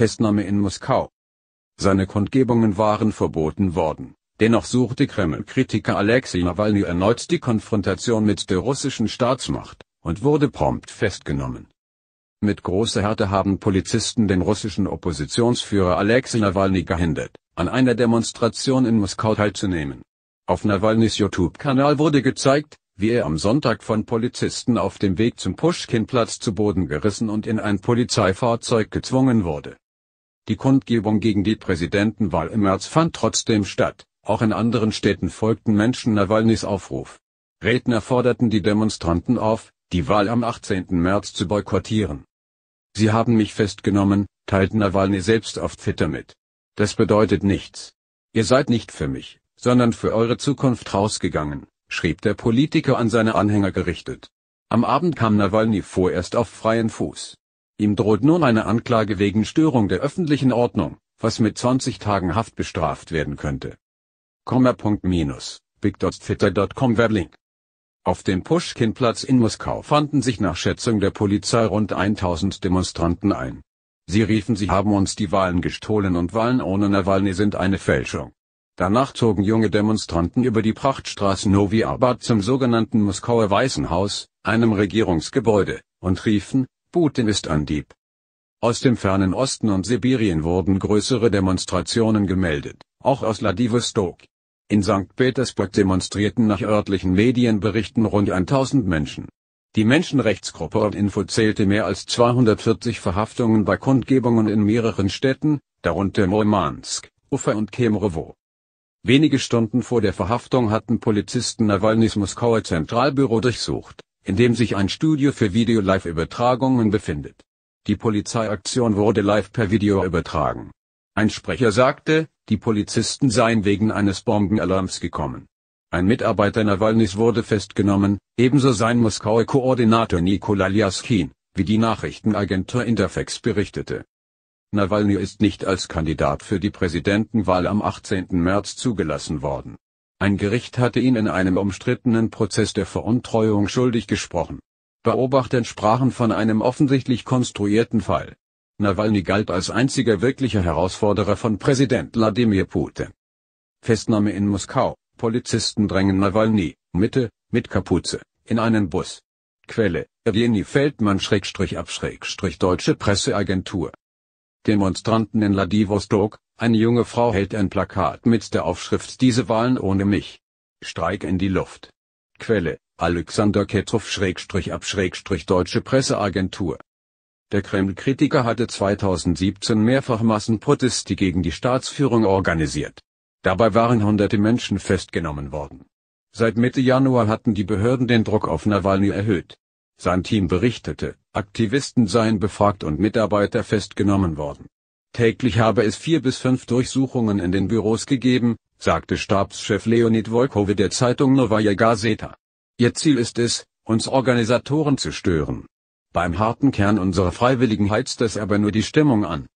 Festnahme in Moskau. Seine Kundgebungen waren verboten worden, dennoch suchte Kreml-Kritiker Alexei Nawalny erneut die Konfrontation mit der russischen Staatsmacht und wurde prompt festgenommen. Mit großer Härte haben Polizisten den russischen Oppositionsführer Alexei Nawalny gehindert, an einer Demonstration in Moskau teilzunehmen. Auf Nawalnys YouTube-Kanal wurde gezeigt, wie er am Sonntag von Polizisten auf dem Weg zum Pushkin-Platz zu Boden gerissen und in ein Polizeifahrzeug gezwungen wurde. Die Kundgebung gegen die Präsidentenwahl im März fand trotzdem statt, auch in anderen Städten folgten Menschen Nawalnys Aufruf. Redner forderten die Demonstranten auf, die Wahl am 18. März zu boykottieren. Sie haben mich festgenommen, teilt Nawalny selbst auf Twitter mit. Das bedeutet nichts. Ihr seid nicht für mich, sondern für eure Zukunft rausgegangen, schrieb der Politiker an seine Anhänger gerichtet. Am Abend kam Nawalny vorerst auf freien Fuß. Ihm droht nun eine Anklage wegen Störung der öffentlichen Ordnung, was mit 20 Tagen Haft bestraft werden könnte. Komma.-big.twitter.com Weblink auf dem Pushkin-Platz in Moskau fanden sich nach Schätzung der Polizei rund 1000 Demonstranten ein. Sie riefen, sie haben uns die Wahlen gestohlen und Wahlen ohne Nawalny sind eine Fälschung. Danach zogen junge Demonstranten über die Prachtstraße Novi Abad zum sogenannten Moskauer Weißen Haus, einem Regierungsgebäude, und riefen, Putin ist ein Dieb. Aus dem fernen Osten und Sibirien wurden größere Demonstrationen gemeldet, auch aus Vladivostok. In St. Petersburg demonstrierten nach örtlichen Medienberichten rund 1000 Menschen. Die Menschenrechtsgruppe und Info zählte mehr als 240 Verhaftungen bei Kundgebungen in mehreren Städten, darunter Murmansk, Ufa und Kemerovo. Wenige Stunden vor der Verhaftung hatten Polizisten Nawalnys Moskauer Zentralbüro durchsucht in dem sich ein Studio für Video-Live-Übertragungen befindet. Die Polizeiaktion wurde live per Video übertragen. Ein Sprecher sagte, die Polizisten seien wegen eines Bombenalarms gekommen. Ein Mitarbeiter Nawalnys wurde festgenommen, ebenso sein Moskauer Koordinator Nikola Lyaskin, wie die Nachrichtenagentur Interfax berichtete. Nawalny ist nicht als Kandidat für die Präsidentenwahl am 18. März zugelassen worden ein Gericht hatte ihn in einem umstrittenen Prozess der Veruntreuung schuldig gesprochen. Beobachter sprachen von einem offensichtlich konstruierten Fall. Nawalny galt als einziger wirklicher Herausforderer von Präsident Wladimir Putin. Festnahme in Moskau, Polizisten drängen Nawalny, Mitte, mit Kapuze, in einen Bus. Quelle, Evgeny Feldmann-Deutsche Presseagentur Demonstranten in Ladivostok, eine junge Frau hält ein Plakat mit der Aufschrift Diese Wahlen ohne mich. Streik in die Luft. Quelle, Alexander Schrägstrich ab Schrägstrich deutsche Presseagentur. Der Kreml-Kritiker hatte 2017 mehrfach Massenproteste gegen die Staatsführung organisiert. Dabei waren hunderte Menschen festgenommen worden. Seit Mitte Januar hatten die Behörden den Druck auf Nawalny erhöht sein Team berichtete, Aktivisten seien befragt und Mitarbeiter festgenommen worden. Täglich habe es vier bis fünf Durchsuchungen in den Büros gegeben, sagte Stabschef Leonid Volkove der Zeitung Novaya Gazeta. Ihr Ziel ist es, uns Organisatoren zu stören. Beim harten Kern unserer Freiwilligen heizt es aber nur die Stimmung an.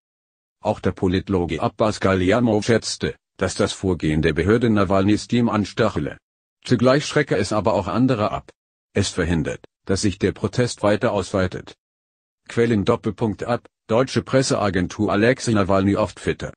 Auch der Politloge Abbas Galiamo schätzte, dass das Vorgehen der Behörde Nawalnys Team anstachele. Zugleich schrecke es aber auch andere ab. Es verhindert, dass sich der Protest weiter ausweitet. Quellen Doppelpunkt ab, deutsche Presseagentur Alexei Nawalny auf Twitter